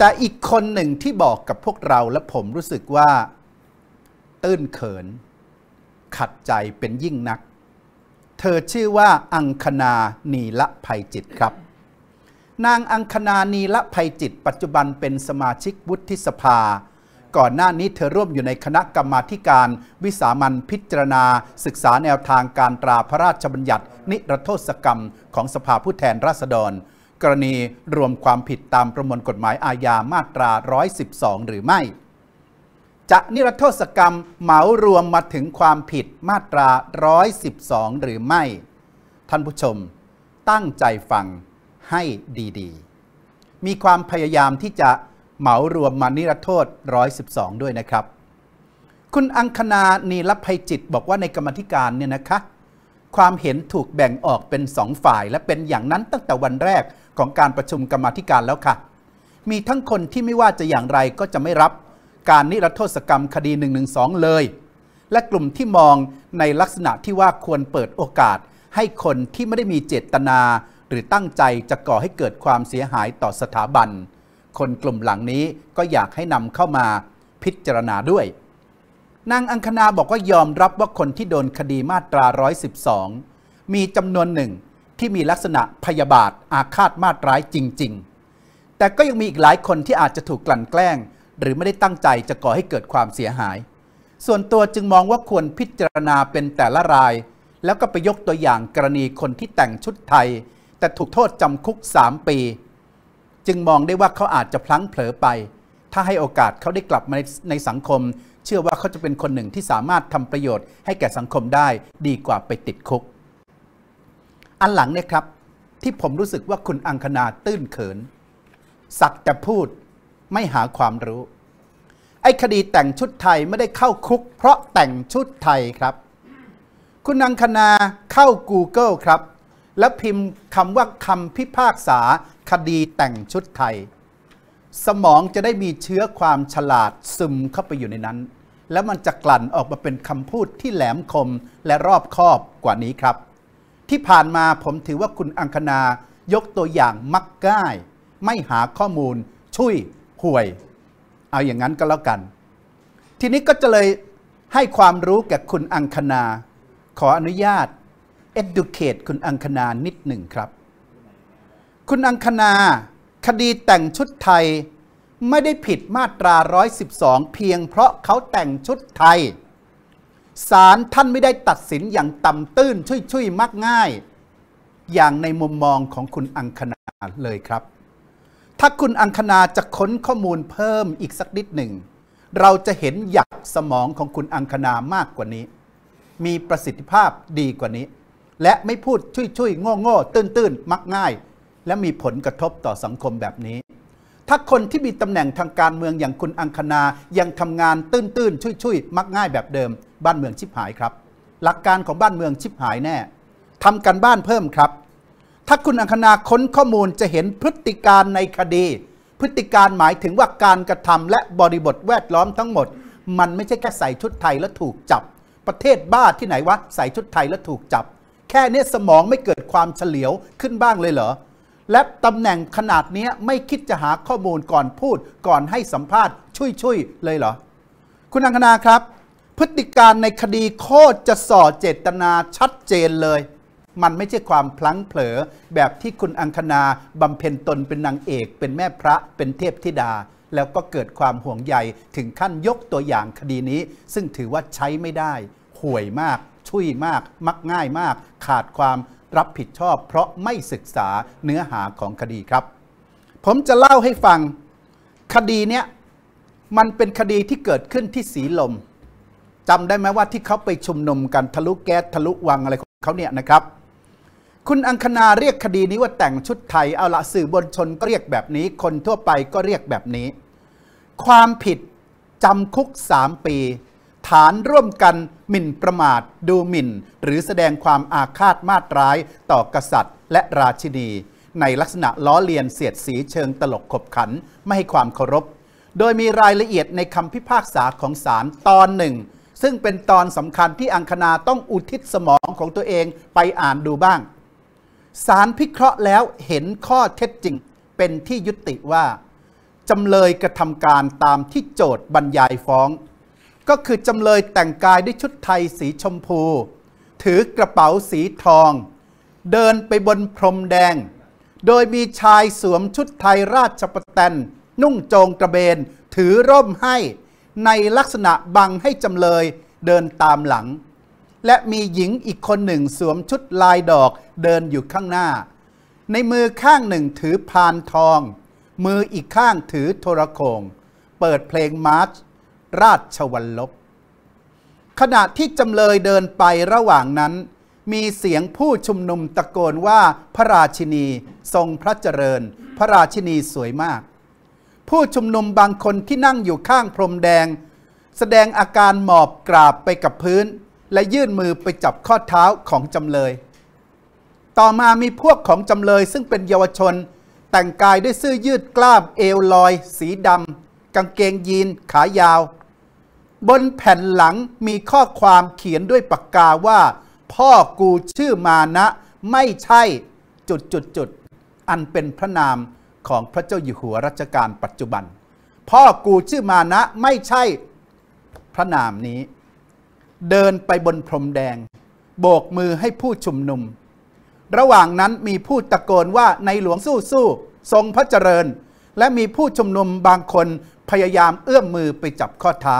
แต่อีกคนหนึ่งที่บอกกับพวกเราและผมรู้สึกว่า ตื้นเขิน ขัดใจเป็นยิ่งนัก เธอชื่อว่าอังคณานีละภัยจิตครับ นางอังคณานีละภัยจิต ปัจจุบันเป็นสมาชิกวุฒิสภา ก่อนหน้านี้เธอร่วมอยู่ในคณะกรรมาการ วิสามันพิจารณา ศึกษาแนวทางการตราพระราชบัญญัติ นิรโทษกรรมของสภาผู้แทนราษฎรกรณีรวมความผิดตามประมวลกฎหมายอาญามาตรา 112 หรือไม่ จะนิรโทษกรรมเหมารวมมาถึงความผิดมาตรา 112 หรือไม่ ท่านผู้ชม ตั้งใจฟังให้ดี ๆ มีความพยายามที่จะเหมารวมมานิรโทษ 112 ด้วยนะครับ คุณอังคณานีรภัยจิตบอกว่าในกรรมธิการเนี่ยนะคะความเห็นถูกแบ่งออกเป็นสองฝ่าย และเป็นอย่างนั้นตั้งแต่วันแรกของการประชุมกรรมธิการแล้วค่ะ มีทั้งคนที่ไม่ว่าจะอย่างไรก็จะไม่รับ การนิรโทษกรรมคดี1นึเลย และกลุ่มที่มองในลักษณะที่ว่าควรเปิดโอกาส ให้คนที่ไม่ได้มีเจตนา หรือตั้งใจจะก่อให้เกิดความเสียหายต่อสถาบัน คนกลุ่มหลังนี้ก็อยากให้นำเข้ามาพิจารณาด้วยนางอังคณาบอกว่ายอมรับว่าคนที่โดนคดีมาตรา 112 มีจำนวนหนึ่งที่มีลักษณะพยาบาทอาฆาตมาตร้ายจริงๆ แต่ก็ยังมีอีกหลายคนที่อาจจะถูกกลั่นแกล้ง หรือไม่ได้ตั้งใจจะก่อให้เกิดความเสียหาย ส่วนตัวจึงมองว่าควรพิจารณาเป็นแต่ละราย แล้วก็ไปยกตัวอย่างกรณีคนที่แต่งชุดไทย แต่ถูกโทษจำคุก 3 ปี จึงมองได้ว่าเขาอาจจะพลั้งเผลอไป ถ้าให้โอกาสเขาได้กลับมาในสังคมเชื่อว่าเขาจะเป็นคนหนึ่งที่สามารถทำประโยชน์ให้แก่สังคมได้ดีกว่าไปติดคุก อันหลังเนี่ยครับที่ผมรู้สึกว่าคุณอังคณาตื้นเขินสักแต่พูดไม่หาความรู้ ไอ้คดีแต่งชุดไทยไม่ได้เข้าคุก เพราะแต่งชุดไทยครับ คุณอังคณาเข้า Google ครับ แล้วพิมพ์คำว่าคำพิพากษาคดีแต่งชุดไทย สมองจะได้มีเชื้อความฉลาดซึมเข้าไปอยู่ในนั้นแล้วมันจะกลั่นออกมาเป็นคำพูดที่แหลมคมและรอบคอบกว่านี้ครับ ที่ผ่านมาผมถือว่าคุณอังคณา ยกตัวอย่างมักง่ายไม่หาข้อมูลช่วยห่วย เอาอย่างนั้นก็แล้วกัน ทีนี้ก็จะเลยให้ความรู้แก่คุณอังคณา ขออนุญาต educate คุณอังคณา นิดหนึ่งครับ คุณอังคณา คดีแต่งชุดไทยไม่ได้ผิดมาตรา112 เพียงเพราะเขาแต่งชุดไทยศาลท่านไม่ได้ตัดสินอย่างต่ำตื้นช่วยๆมักง่าย อย่างในมุมมองของคุณอังคณาเลยครับ ถ้าคุณอังคณาจะค้นข้อมูลเพิ่มอีกสักนิดหนึ่ง เราจะเห็นหยักสมองของคุณอังคณามากกว่านี้ มีประสิทธิภาพดีกว่านี้ และไม่พูดช่วยๆโง่ๆตื้นๆมักง่าย และมีผลกระทบต่อสังคมแบบนี้ถ้าคนที่มีตำแหน่งทางการเมืองอย่างคุณอังคณา ยังทำงานตื้นๆช่วยๆ มักง่ายแบบเดิม บ้านเมืองชิบหายครับ หลักการของบ้านเมืองชิบหายแน่ทำกันบ้านเพิ่มครับ ถ้าคุณอังคณาค้นข้อมูลจะเห็นพฤติการในคดี พฤติการหมายถึงว่าการกระทำและบริบทแวดล้อมทั้งหมด มันไม่ใช่แค่ใส่ชุดไทยแล้วถูกจับ ประเทศบ้าที่ไหนวะใส่ชุดไทยแล้วถูกจับ แค่นี้สมองไม่เกิดความเฉลียวขึ้นบ้างเลยเหรอและตำแหน่งขนาดนี้ไม่คิดจะหาข้อมูลก่อนพูด ก่อนให้สัมภาษณ์ช่วยๆ เลยเหรอ คุณอังคณาครับ พฤติการในคดีโคตรจะส่อเจตนาชัดเจนเลย มันไม่ใช่ความพลั้งเผลอ แบบที่คุณอังคณา บำเพ็ญตนเป็นนางเอกเป็นแม่พระเป็นเทพธิดา แล้วก็เกิดความห่วงใยถึงขั้นยกตัวอย่างคดีนี้ ซึ่งถือว่าใช้ไม่ได้ ห่วยมากช่วยมาก มักง่ายมาก ขาดความรับผิดชอบเพราะไม่ศึกษาเนื้อหาของคดีครับ ผมจะเล่าให้ฟัง คดีเนี้ยมันเป็นคดีที่เกิดขึ้นที่สีลมจำได้ไหมว่าที่เขาไปชุมนุมกันทะลุแก๊สทะลุวังอะไรของเขาเนี่ยนะครับ คุณอังคณาเรียกคดีนี้ว่าแต่งชุดไทย เอาละสื่อบนชนก็เรียกแบบนี้คนทั่วไปก็เรียกแบบนี้ ความผิดจำคุก3ปี ฐานร่วมกันหมิ่นประมาทดูหมิ่น หรือแสดงความอาฆาตมาตร้าย ต่อกษัตริย์และราชินีในลักษณะล้อเลียนเสียดสีเชิงตลกขบขันไม่ให้ความเคารพ โดยมีรายละเอียดในคำพิพากษาของศาลตอนหนึ่ง ซึ่งเป็นตอนสำคัญที่อังคณาต้องอุทิศสมองของตัวเองไปอ่านดูบ้างศาลพิเคราะห์แล้วเห็นข้อเท็จจริง เป็นที่ยุติว่าจำเลยกระทำการตามที่โจทย์บรรยายฟ้องก็คือจำเลยแต่งกายด้วยชุดไทยสีชมพู ถือกระเป๋าสีทอง เดินไปบนพรมแดง โดยมีชายสวมชุดไทยราชประแตน นุ่งโจงกระเบนถือร่มให้ ในลักษณะบังให้จำเลยเดินตามหลัง และมีหญิงอีกคนหนึ่งสวมชุดลายดอกเดินอยู่ข้างหน้า ในมือข้างหนึ่งถือพานทอง มืออีกข้างถือโทรโขงเปิดเพลงมาร์ชราชวัลลบขณะที่จำเลยเดินไประหว่างนั้น มีเสียงผู้ชุมนุมตะโกนว่าพระราชินี ทรงพระเจริญ พระราชินีสวยมาก ผู้ชุมนุมบางคนที่นั่งอยู่ข้างพรมแดง แสดงอาการหมอบกราบไปกับพื้น และยื่นมือไปจับข้อเท้าของจำเลย ต่อมามีพวกของจำเลยซึ่งเป็นเยาวชนแต่งกายด้วยเสื้อยืดกล้ามเอวลอย สีดำกางเกงยีน ขายาวบนแผ่นหลังมีข้อความเขียนด้วยปากกาว่า พ่อกูชื่อมานะไม่ใช่ จุดจุดจุดอันเป็นพระนามของพระเจ้าอยู่หัวรัชกาลปัจจุบัน พ่อกูชื่อมานะไม่ใช่ พระนามนี้ เดินไปบนพรมแดง โบกมือให้ผู้ชุมนุม ระหว่างนั้นมีผู้ตะโกนว่าในหลวงสู้สู้ทรงพระเจริญ และมีผู้ชุมนุมบางคนพยายามเอื้อมมือไปจับข้อเท้า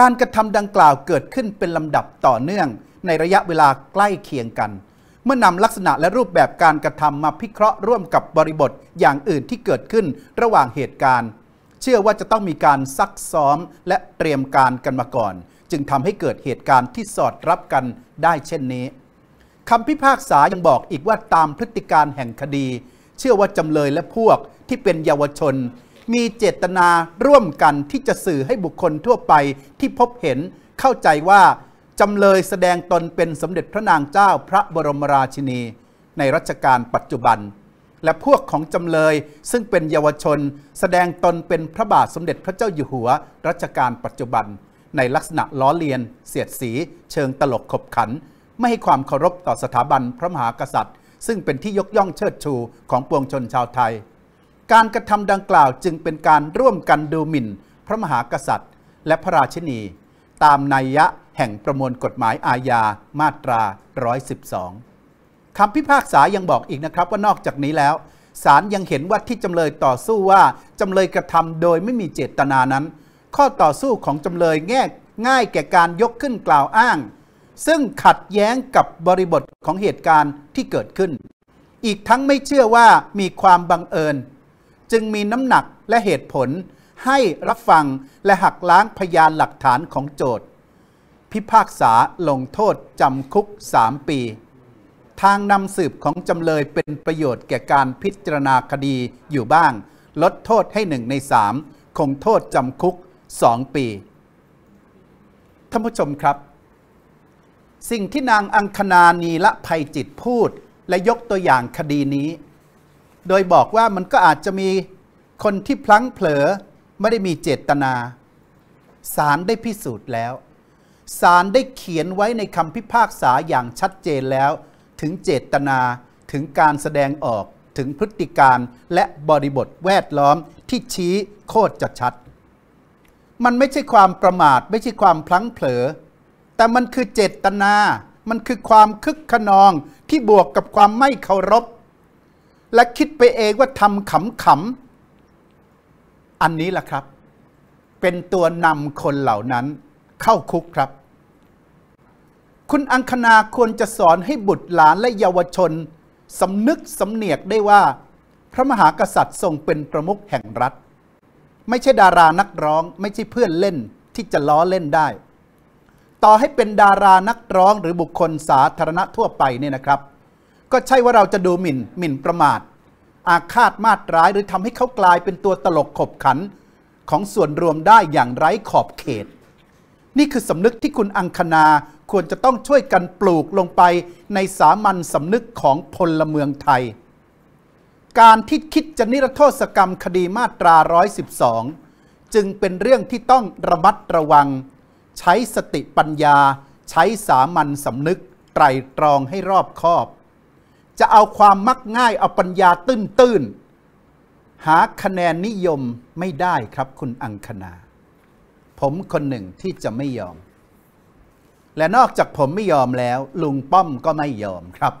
การกระทำดังกล่าวเกิดขึ้นเป็นลำดับต่อเนื่อง ในระยะเวลาใกล้เคียงกัน เมื่อนำลักษณะและรูปแบบการกระทำมาพิเคราะห์ร่วมกับบริบทอย่างอื่นที่เกิดขึ้นระหว่างเหตุการณ์ เชื่อว่าจะต้องมีการซักซ้อมและเตรียมการกันมาก่อน จึงทำให้เกิดเหตุการณ์ที่สอดรับกันได้เช่นนี้คำพิพากษายังบอกอีกว่าตามพฤติการแห่งคดี เชื่อว่าจำเลยและพวก ที่เป็นเยาวชนมีเจตนาร่วมกันที่จะสื่อให้บุคคลทั่วไปที่พบเห็นเข้าใจว่า จำเลยแสดงตนเป็นสมเด็จพระนางเจ้าพระบรมราชินี ในรัชกาลปัจจุบัน และพวกของจำเลยซึ่งเป็นเยาวชน แสดงตนเป็นพระบาทสมเด็จพระเจ้าอยู่หัวรัชกาลปัจจุบัน ในลักษณะล้อเลียน เสียดสี เชิงตลกขบขัน ไม่ให้ความเคารพต่อสถาบันพระมหากษัตริย์ ซึ่งเป็นที่ยกย่องเชิดชูของปวงชนชาวไทยการกระทำดังกล่าวจึงเป็นการร่วมกันดูหมิ่น พระมหากษัตริย์ และพระราชินี ตามนัยยะแห่งประมวลกฎหมายอาญา มาตรา112คำพิพากษายังบอกอีกนะครับว่านอกจากนี้แล้วศาลยังเห็นว่าที่จำเลยต่อสู้ว่าจำเลยกระทำโดยไม่มีเจตนานั้น ข้อต่อสู้ของจำเลยแง่ง่ายแก่การยกขึ้นกล่าวอ้าง ซึ่งขัดแย้งกับบริบทของเหตุการณ์ที่เกิดขึ้น อีกทั้งไม่เชื่อว่ามีความบังเอิญจึงมีน้ำหนักและเหตุผลให้รับฟังและหักล้างพยานหลักฐานของโจทย์ พิพากษาลงโทษจำคุก 3 ปี ทางนำสืบของจำเลยเป็นประโยชน์แก่การพิจารณาคดีอยู่บ้าง ลดโทษให้หนึ่งในสามคงโทษจำคุก 2 ปี ท่านผู้ชมครับ สิ่งที่นางอังคณานีละภัยจิตพูดและยกตัวอย่างคดีนี้โดยบอกว่ามันก็อาจจะมีคนที่พลั้งเผลอไม่ได้มีเจตนาศาลได้พิสูจน์แล้วศาลได้เขียนไว้ในคำพิพากษาอย่างชัดเจนแล้ว ถึงเจตนาถึงการแสดงออกถึงพฤติการและบริบทแวดล้อม ที่ชี้โคตรจะชัด มันไม่ใช่ความประมาท ไม่ใช่ความพลั้งเผลอแต่มันคือเจตนา มันคือความคึกขนองที่บวกกับความไม่เคารพและคิดไปเองว่าทำขำๆอันนี้แหละครับ เป็นตัวนำคนเหล่านั้นเข้าคุกครับ คุณอังคณาควรจะสอนให้บุตรหลานและเยาวชนสำนึกสำเนียกได้ว่า พระมหากษัตริย์ทรงเป็นประมุขแห่งรัฐ ไม่ใช่ดารานักร้องไม่ใช่เพื่อนเล่นที่จะล้อเล่นได้ ต่อให้เป็นดารานักร้องหรือบุคคลสาธารณะทั่วไปเนี่ยนะครับก็ใช่ว่าเราจะดูหมิ่นหมิ่นประมาท อาฆาต มาตร้าย หรือทำให้เขากลายเป็นตัวตลกขบขัน ของส่วนรวมได้อย่างไร้ขอบเขต นี่คือสำนึกที่คุณอังคณา ควรจะต้องช่วยกันปลูกลงไปในสามัญสำนึกของพลเมืองไทย การที่คิดจะนิรโทษกรรมคดีมาตรา 112 จึงเป็นเรื่องที่ต้องระมัดระวัง ใช้สติปัญญา ใช้สามัญสำนึกไตรตรองให้รอบคอบจะเอาความมักง่าย เอาปัญญาตื้นๆหาคะแนนนิยมไม่ได้ครับ คุณอังคณาผมคนหนึ่งที่จะไม่ยอม และนอกจากผมไม่ยอมแล้ว ลุงป้อมก็ไม่ยอมครับ